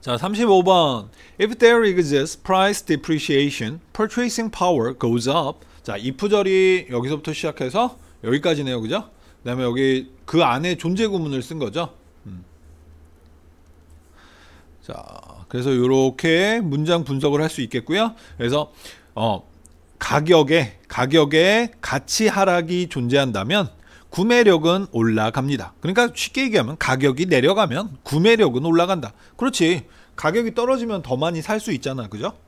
자, 35번. If there exists price depreciation, purchasing power goes up. 자, 이 f 절이 여기서부터 시작해서 여기까지네요. 그죠? 그 다음에 여기 그 안에 존재 구문을 쓴 거죠. 음. 자, 그래서 이렇게 문장 분석을 할 수 있겠고요. 그래서 어, 가격에 가격에 가치 하락이 존재한다면 구매력은 올라갑니다. 그러니까 쉽게 얘기하면 가격이 내려가면 구매력은 올라간다. 그렇지. 가격이 떨어지면 더 많이 살 수 있잖아. 그죠?